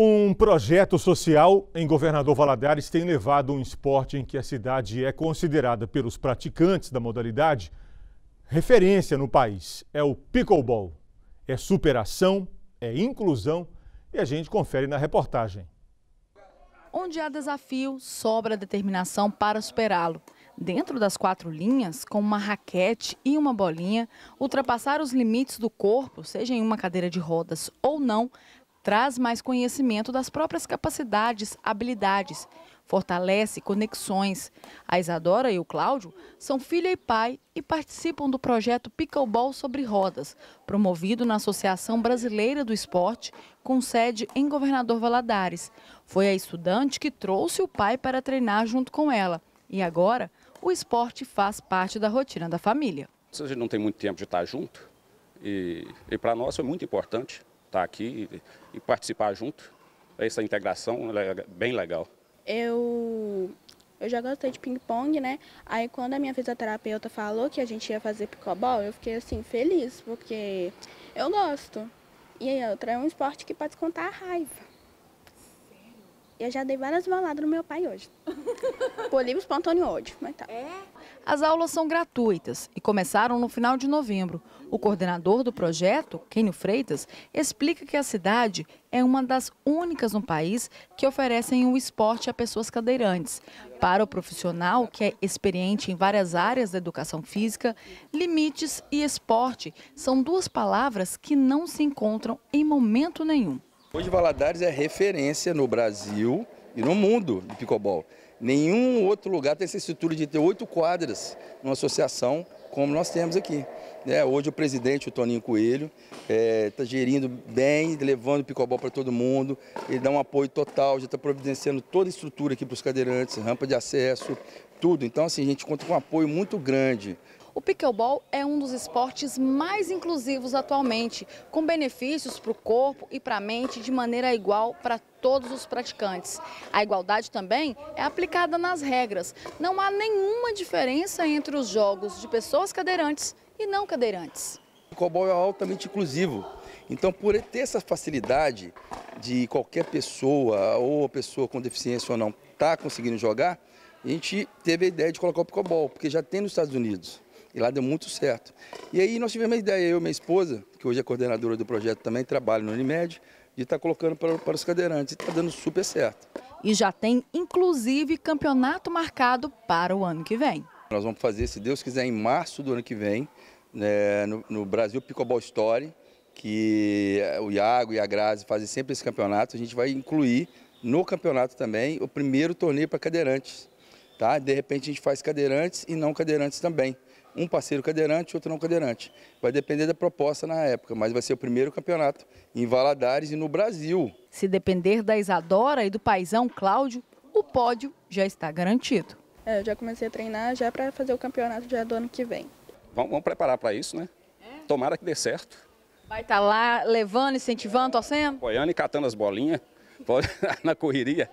Um projeto social em Governador Valadares tem levado um esporte em que a cidade é considerada pelos praticantes da modalidade referência no país. É o pickleball. É superação, é inclusão e a gente confere na reportagem. Onde há desafio, sobra determinação para superá-lo. Dentro das quatro linhas, com uma raquete e uma bolinha, ultrapassar os limites do corpo, seja em uma cadeira de rodas ou não, traz mais conhecimento das próprias capacidades, habilidades, fortalece conexões. A Isadora e o Cláudio são filha e pai e participam do projeto Pickleball sobre Rodas, promovido na Associação Brasileira do Esporte, com sede em Governador Valadares. Foi a estudante que trouxe o pai para treinar junto com ela. E agora, o esporte faz parte da rotina da família. A gente não tem muito tempo de estar junto e, e para nós foi muito importante estar tá aqui e, participar junto. É essa integração é bem legal. Eu, eu já gostei de ping-pong, né? Aí quando a minha fisioterapeuta falou que a gente ia fazer picobol, eu fiquei assim, feliz, porque eu gosto. E aí outra, é um esporte que pode contar a raiva. Eu já dei várias baladas no meu pai hoje. Por livre espontâneo ódio, mas tá. É? As aulas são gratuitas e começaram no final de novembro. O coordenador do projeto, Kenio Freitas, explica que a cidade é uma das únicas no país que oferecem o um esporte a pessoas cadeirantes. Para o profissional, que é experiente em várias áreas da educação física, limites e esporte são duas palavras que não se encontram em momento nenhum. Hoje Valadares é referência no Brasil e no mundo de picobol. Nenhum outro lugar tem essa estrutura de ter oito quadras numa associação como nós temos aqui. É, hoje o presidente, o Toninho Coelho, está é, tá gerindo bem, levando o picobol para todo mundo, ele dá um apoio total, já está providenciando toda a estrutura aqui para os cadeirantes, rampa de acesso, tudo. Então, assim, a gente conta com um apoio muito grande o pickleball é um dos esportes mais inclusivos atualmente, com benefícios para o corpo e para a mente de maneira igual para todos os praticantes. A igualdade também é aplicada nas regras. Não há nenhuma diferença entre os jogos de pessoas cadeirantes e não cadeirantes. O pickleball é altamente inclusivo. Então, por ter essa facilidade de qualquer pessoa, ou pessoa com deficiência ou não, estar tá conseguindo jogar, a gente teve a ideia de colocar o pickleball, porque já tem nos Estados Unidos. E lá deu muito certo. E aí nós tivemos a ideia, eu e minha esposa, que hoje é coordenadora do projeto também, trabalha no Unimed, de estar tá colocando para, para os cadeirantes. E está dando super certo. E já tem, inclusive, campeonato marcado para o ano que vem. Nós vamos fazer, se Deus quiser, em março do ano que vem, né, no, no Brasil Picobol Story, que eh, o Iago e a Grazi fazem sempre esse campeonato. A gente vai incluir no campeonato também o primeiro torneio para cadeirantes. Tá? De repente a gente faz cadeirantes e não cadeirantes também. Um parceiro cadeirante, outro não cadeirante. Vai depender da proposta na época, mas vai ser o primeiro campeonato em Valadares e no Brasil. Se depender da Isadora e do paizão Cláudio, o pódio já está garantido. É, eu já comecei a treinar já para fazer o campeonato já do ano que vem. Vamos, vamos preparar para isso, né? É. Tomara que dê certo. Vai estar tá lá levando, incentivando, torcendo? Apoiando e catando as bolinhas na correria.